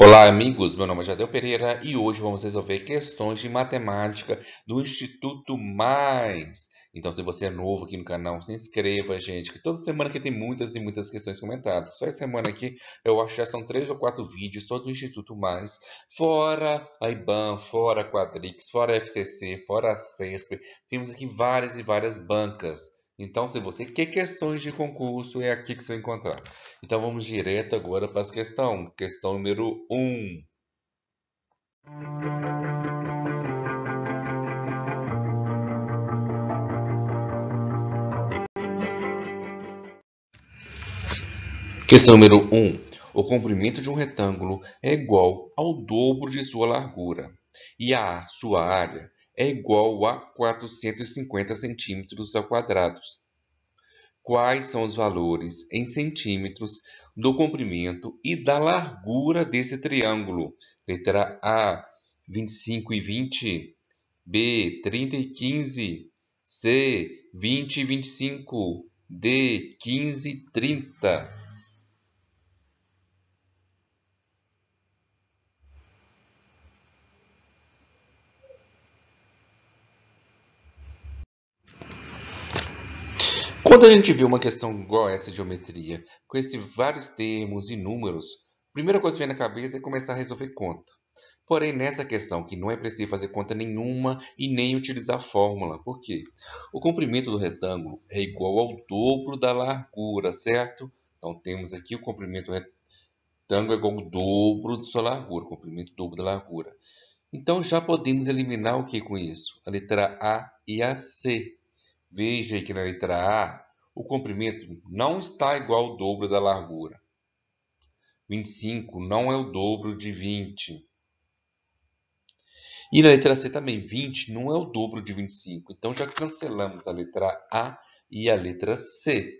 Olá, amigos. Meu nome é Jadeu Pereira e hoje vamos resolver questões de matemática do Instituto Mais. Então, se você é novo aqui no canal, se inscreva, gente, que toda semana aqui tem muitas e muitas questões comentadas. Só essa semana aqui, eu acho que já são três ou quatro vídeos só do Instituto Mais, fora a IBAN, fora a Quadrix, fora a FCC, fora a CESP. Temos aqui várias e várias bancas. Então, se você quer questões de concurso, é aqui que você vai encontrar. Então, vamos direto agora para as questões. Questão número 1. Um. Questão número 1. Um. O comprimento de um retângulo é igual ao dobro de sua largura e a sua área é igual a 450 centímetros ao quadrado. Quais são os valores em centímetros do comprimento e da largura desse triângulo? Letra A, 25 e 20, B, 30 e 15, C, 20 e 25, D, 15 e 30. Quando a gente vê uma questão igual essa de geometria, com esses vários termos e números, a primeira coisa que vem na cabeça é começar a resolver conta. Porém, nessa questão que não é preciso fazer conta nenhuma e nem utilizar fórmula, por quê? O comprimento do retângulo é igual ao dobro da largura, certo? Então, temos aqui o comprimento do retângulo é igual ao dobro de sua largura, comprimento dobro da largura. Então, já podemos eliminar o que com isso? A letra A e a C. Veja que na letra A o comprimento não está igual ao dobro da largura. 25 não é o dobro de 20. E na letra C também, 20 não é o dobro de 25. Então já cancelamos a letra A e a letra C.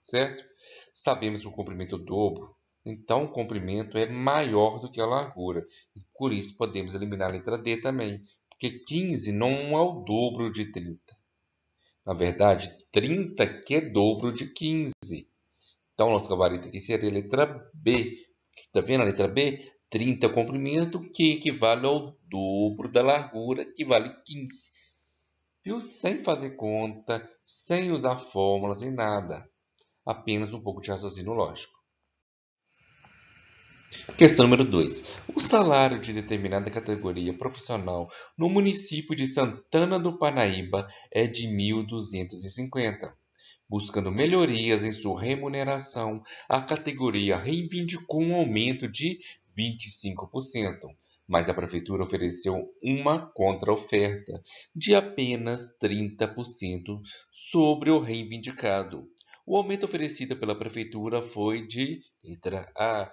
Certo? Sabemos que o comprimento é o dobro. Então o comprimento é maior do que a largura. E por isso podemos eliminar a letra D também. Porque 15 não é o dobro de 30. Na verdade, 30 que é dobro de 15. Então, nosso gabarito aqui seria a letra B. Está vendo a letra B? 30 comprimento, que equivale ao dobro da largura, que vale 15. Viu? Sem fazer conta, sem usar fórmulas sem nada. Apenas um pouco de raciocínio lógico. Questão número 2. O salário de determinada categoria profissional no município de Santana do Panaíba é de R$ 1.250. Buscando melhorias em sua remuneração, a categoria reivindicou um aumento de 25%, mas a prefeitura ofereceu uma contra-oferta de apenas 30% sobre o reivindicado. O aumento oferecido pela prefeitura foi de letra A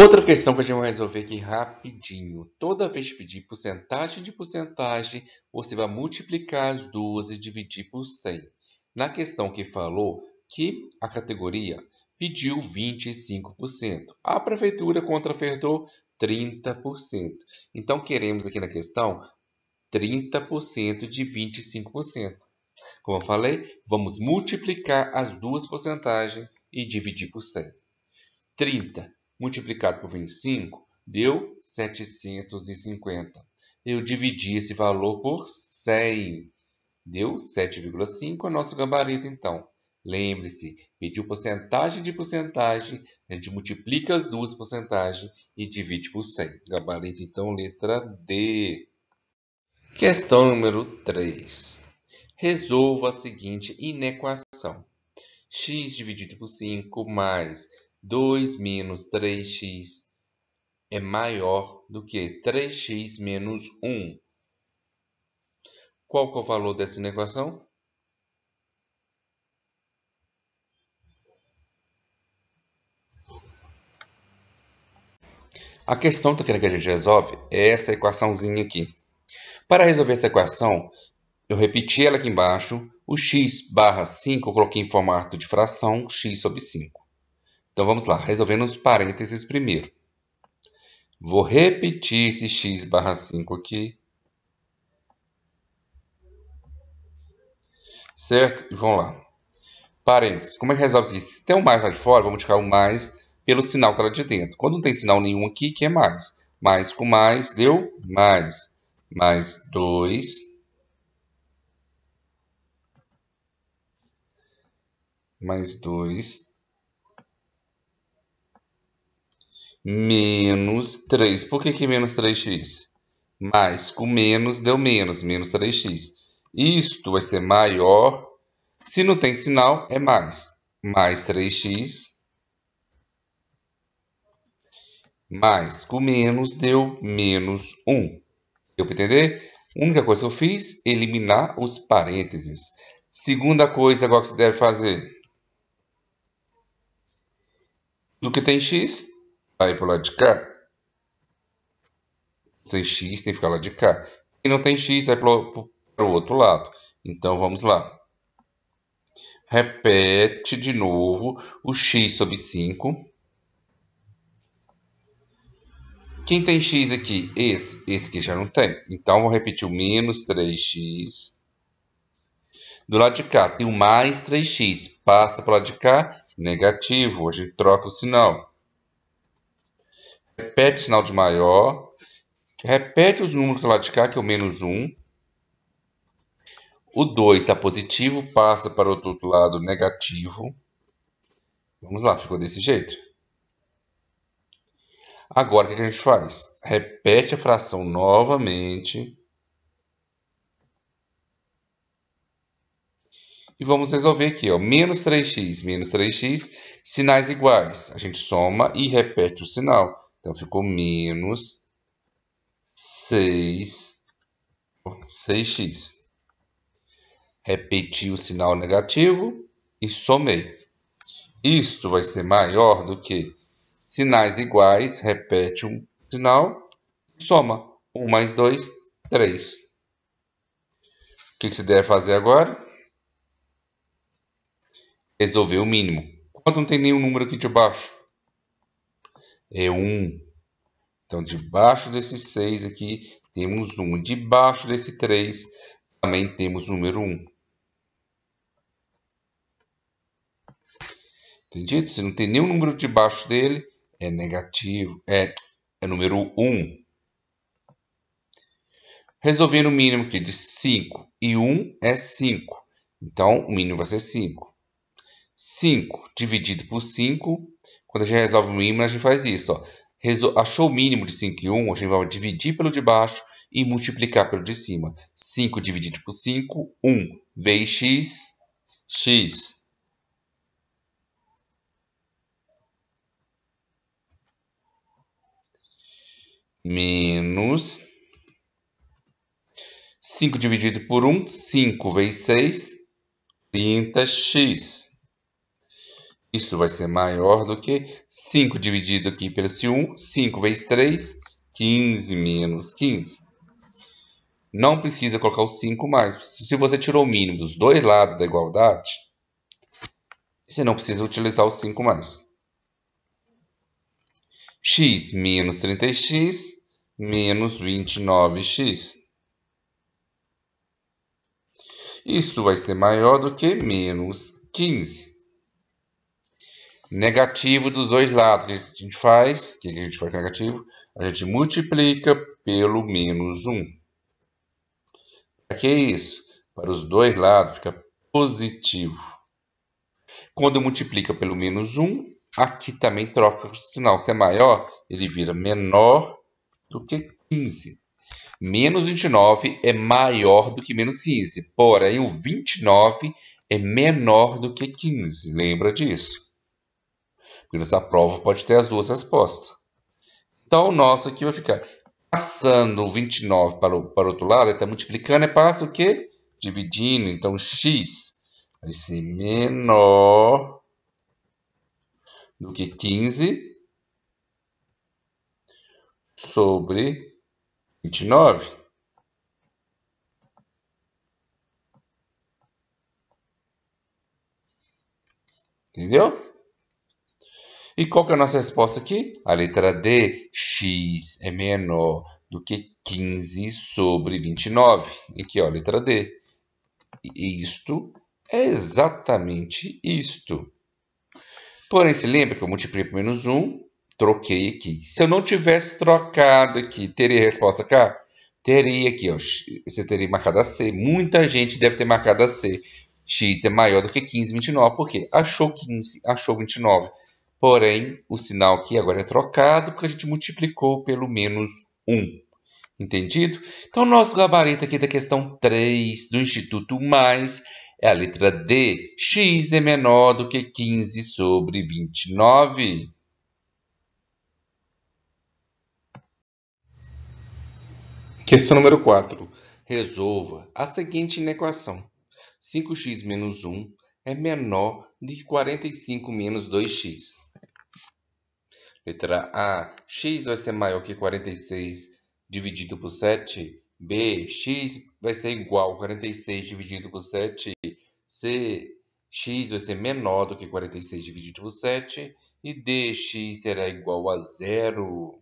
Outra questão que a gente vai resolver aqui rapidinho. Toda vez que pedir porcentagem de porcentagem, você vai multiplicar as duas e dividir por 100. Na questão que falou que a categoria pediu 25%. A prefeitura contrafertou 30%. Então, queremos aqui na questão 30% de 25%. Como eu falei, vamos multiplicar as duas porcentagens e dividir por 100. 30 multiplicado por 25 deu 750. Eu dividi esse valor por 100. Deu 7,5 o nosso gabarito, então. Lembre-se, pediu porcentagem de porcentagem, a gente multiplica as duas porcentagens e divide por 100. Gabarito, então, letra D. Questão número 3. Resolva a seguinte inequação. x dividido por 5 mais 2 menos 3x é maior do que 3x menos 1. Qual é o valor dessa inequação? A questão que a gente resolve é essa equaçãozinha aqui. Para resolver essa equação, eu repeti ela aqui embaixo. O x barra 5 eu coloquei em formato de fração x sobre 5. Então vamos lá, resolvendo os parênteses primeiro. Vou repetir esse x barra 5 aqui. Certo? E vamos lá. Parênteses. Como é que resolve isso? Se tem um mais lá de fora, vamos tirar o um mais pelo sinal que está lá de dentro. Quando não tem sinal nenhum aqui, que é mais. Mais com mais, deu mais. Mais 2. Mais 2 menos 3. Por que, que menos 3x? Mais com menos deu menos, menos 3x. Isto vai ser maior. Se não tem sinal, é mais. Mais 3x. Mais com menos deu menos 1. Deu para entender? A única coisa que eu fiz, eliminar os parênteses. Segunda coisa agora que você deve fazer. Do que tem x, aí o lado de cá. 3 x, tem que ficar lá de cá. E não tem x, vai para o outro lado. Então, vamos lá. Repete de novo o x sobre 5. Quem tem x aqui? Esse. Esse aqui já não tem. Então, vou repetir o menos 3x. Do lado de cá, tem o mais 3x. Passa para o lado de cá, negativo. A gente troca o sinal repete sinal de maior, repete os números lá de cá, que é o menos 1. O 2 está positivo, passa para o outro lado negativo. Vamos lá, ficou desse jeito. Agora, o que a gente faz? Repete a fração novamente. E vamos resolver aqui, ó. Menos 3x, menos 3x, sinais iguais. A gente soma e repete o sinal. Então ficou menos 6, 6x. Repeti o sinal negativo e somei. Isto vai ser maior do que sinais iguais, repete um sinal, soma. 1 mais 2, 3. O que, você deve fazer agora? Resolver o mínimo. Quando não tem nenhum número aqui de baixo? é 1. Então, debaixo desse 6 aqui, temos 1. Debaixo desse 3, também temos o número 1. Entendido? Se não tem nenhum número debaixo dele, é negativo, é, é número 1. Resolvendo o mínimo aqui de 5 e 1 é 5. Então, o mínimo vai ser 5. 5 dividido por 5. Quando a gente resolve o mínimo, a gente faz isso. Ó. Achou o mínimo de 5 e 1, a gente vai dividir pelo de baixo e multiplicar pelo de cima. 5 dividido por 5, 1 vezes x, x. Menos 5 dividido por 1, 5 vezes 6, 30x. Isso vai ser maior do que 5 dividido aqui pelo 1. 5 vezes 3, 15 menos 15. Não precisa colocar o 5 mais. Se você tirou o mínimo dos dois lados da igualdade, você não precisa utilizar o 5 mais. x menos 30x menos 29x. Isso vai ser maior do que menos 15 negativo dos dois lados. O que a gente faz? O que a gente faz com negativo? A gente multiplica pelo menos 1. Para que isso? Para os dois lados fica positivo. Quando multiplica pelo menos 1, aqui também troca o sinal. Se é maior, ele vira menor do que 15. Menos 29 é maior do que menos 15. Porém, o 29 é menor do que 15. Lembra disso? menos a prova pode ter as duas respostas. Então, o nosso aqui vai ficar passando 29 para o, para o outro lado, está multiplicando, é passa o quê? Dividindo. Então, x vai ser menor do que 15 sobre 29. Entendeu? E qual que é a nossa resposta aqui? A letra D, x é menor do que 15 sobre 29. Aqui, ó, letra D. Isto é exatamente isto. Porém, se lembra que eu multiplico menos 1, troquei aqui. Se eu não tivesse trocado aqui, teria a resposta cá? Teria aqui, ó, você teria marcado a C. Muita gente deve ter marcado a C. X é maior do que 15, 29, porque achou 15, achou 29. Porém, o sinal aqui agora é trocado porque a gente multiplicou pelo menos 1. Entendido? Então, nosso gabarito aqui da questão 3 do Instituto Mais é a letra D. X é menor do que 15 sobre 29. Questão número 4. Resolva a seguinte inequação. 5x menos 1 é menor do que 45 menos 2x. Letra A, x vai ser maior que 46 dividido por 7. B, x vai ser igual a 46 dividido por 7. C, x vai ser menor do que 46 dividido por 7. E D, x será igual a zero.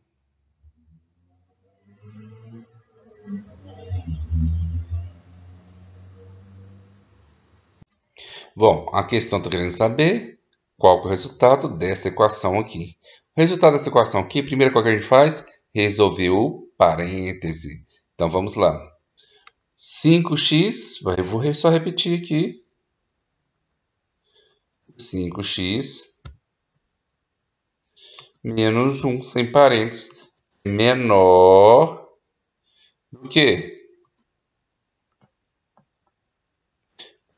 Bom, a questão está querendo saber qual é o resultado dessa equação aqui? O resultado dessa equação aqui, primeira coisa que a gente faz, resolver o parêntese. Então, vamos lá. 5x, vou só repetir aqui. 5x menos 1, sem parênteses, é menor do que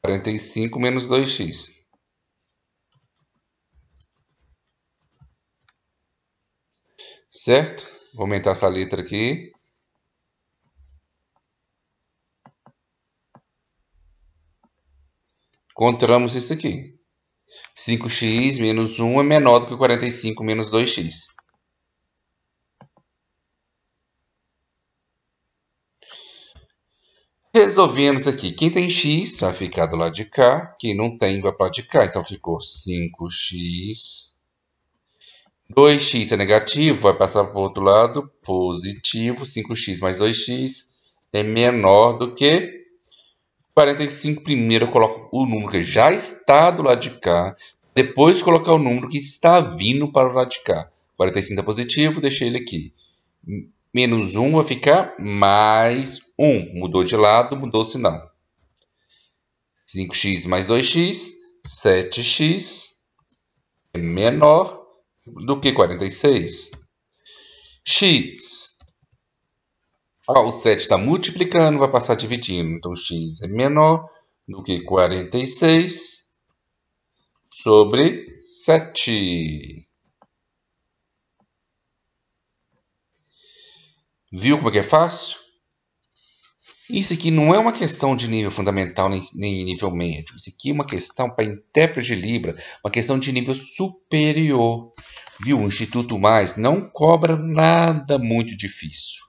45 menos 2x. certo? Vou aumentar essa letra aqui. Encontramos isso aqui. 5x menos 1 é menor do que 45 menos 2x. Resolvemos aqui. Quem tem x vai ficar do lado de cá. Quem não tem vai para o lado de cá. Então ficou 5x 2x é negativo, vai passar para o outro lado, positivo. 5x mais 2x é menor do que 45. Primeiro eu coloco o número que já está do lado de cá, depois colocar o número que está vindo para o lado de cá. 45 é positivo, deixei ele aqui. Menos 1 vai ficar mais 1. Mudou de lado, mudou o sinal. 5x mais 2x, 7x é menor do que 46. x ah, o 7 está multiplicando, vai passar dividindo. Então, x é menor do que 46 sobre 7. Viu como é que é fácil? Isso aqui não é uma questão de nível fundamental nem, nem nível médio. Isso aqui é uma questão para intérprete de Libra, uma questão de nível superior. Viu? O Instituto Mais não cobra nada muito difícil.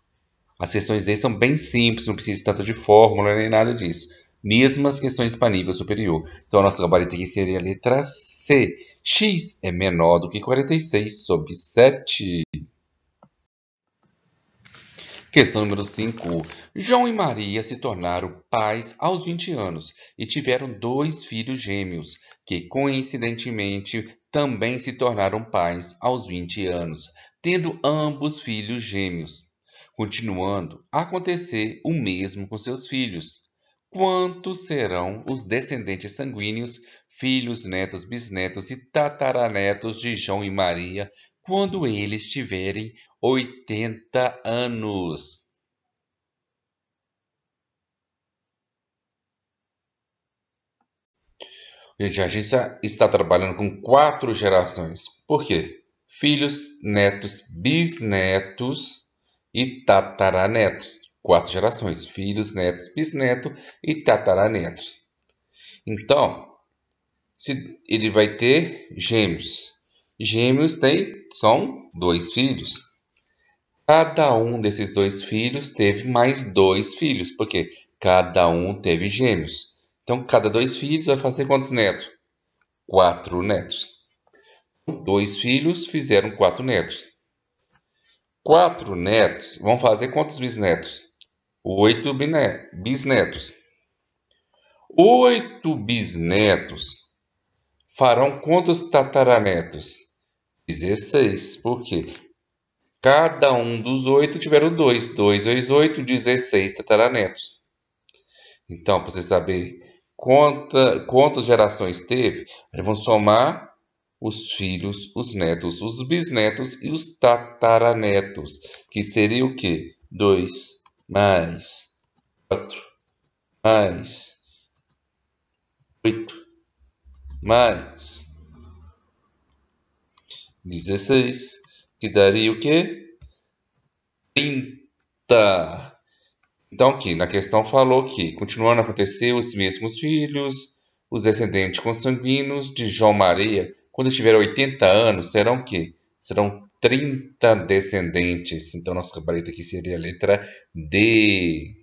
As questões dele são bem simples, não precisa tanto de fórmula nem nada disso. Mesmas questões para nível superior. Então, nosso gabarito aqui seria a letra C. X é menor do que 46 sobre 7. Questão número 5. João e Maria se tornaram pais aos 20 anos e tiveram dois filhos gêmeos, que coincidentemente também se tornaram pais aos 20 anos, tendo ambos filhos gêmeos. Continuando a acontecer o mesmo com seus filhos. Quantos serão os descendentes sanguíneos, filhos, netos, bisnetos e tataranetos de João e Maria quando eles tiverem 80 anos. Gente, a agência está trabalhando com quatro gerações. Por quê? Filhos, netos, bisnetos e tataranetos. Quatro gerações: filhos, netos, bisneto e tataranetos. Então, se ele vai ter gêmeos. Gêmeos têm, são dois filhos. Cada um desses dois filhos teve mais dois filhos, porque cada um teve gêmeos. Então, cada dois filhos vai fazer quantos netos? Quatro netos. Dois filhos fizeram quatro netos. Quatro netos vão fazer quantos bisnetos? Oito bisnetos. Oito bisnetos farão quantos tataranetos? 16. Por quê? Cada um dos oito tiveram dois. 2 vezes 8, 16 tataranetos. Então, para você saber quanta, quantas gerações teve, eles vão somar os filhos, os netos, os bisnetos e os tataranetos, que seria o quê? 2 mais 4 mais 8 mais 16, que daria o quê? 30. Então, aqui na questão falou que, continuando a acontecer, os mesmos filhos, os descendentes consanguíneos de João Maria, quando tiver 80 anos, serão o quê? Serão 30 descendentes. Então, nosso gabarito aqui seria a letra D.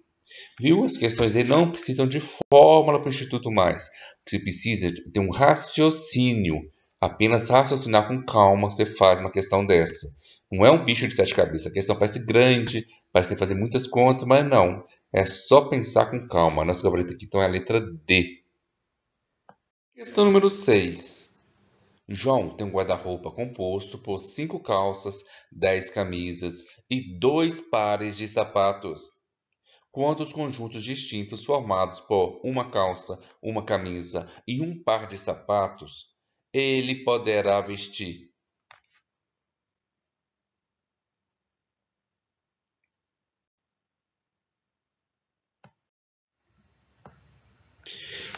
Viu? As questões aí não precisam de fórmula para o Instituto Mais. Você precisa ter um raciocínio Apenas raciocinar com calma você faz uma questão dessa. Não é um bicho de sete cabeças. A questão parece grande, parece fazer muitas contas, mas não. É só pensar com calma. Nossa gabarito aqui então é a letra D. Questão número 6. João tem um guarda-roupa composto por cinco calças, dez camisas e dois pares de sapatos quantos conjuntos distintos formados por uma calça, uma camisa e um par de sapatos ele poderá vestir.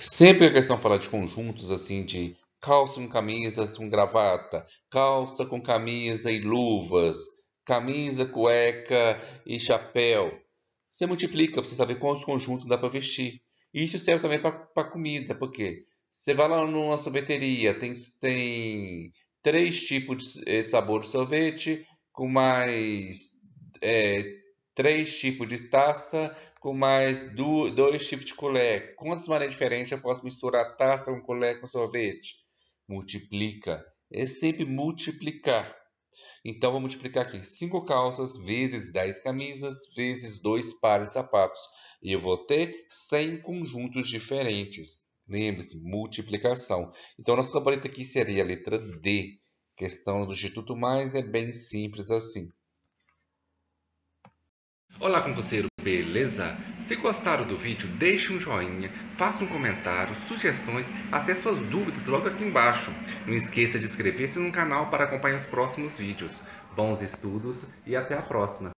Sempre a questão falar de conjuntos, assim, de calça com camisa assim, com gravata, calça com camisa e luvas, camisa, cueca e chapéu. Você multiplica para você saber quantos conjuntos dá para vestir. E isso serve também para comida, porque você vai lá numa sorveteria, tem, tem três tipos de eh, sabor de sorvete, com mais é, três tipos de taça, com mais do, dois tipos de colher. Quantas maneiras diferentes eu posso misturar taça com colher com sorvete? Multiplica. É sempre multiplicar. Então, vou multiplicar aqui cinco calças vezes dez camisas vezes dois pares de sapatos. E eu vou ter 100 conjuntos diferentes. Lembre-se, multiplicação. Então, nosso gabarito aqui seria a letra D. Questão do Instituto Mais é bem simples assim. Olá, concurseiro, beleza? Se gostaram do vídeo, deixe um joinha, faça um comentário, sugestões, até suas dúvidas logo aqui embaixo. Não esqueça de inscrever-se no canal para acompanhar os próximos vídeos. Bons estudos e até a próxima!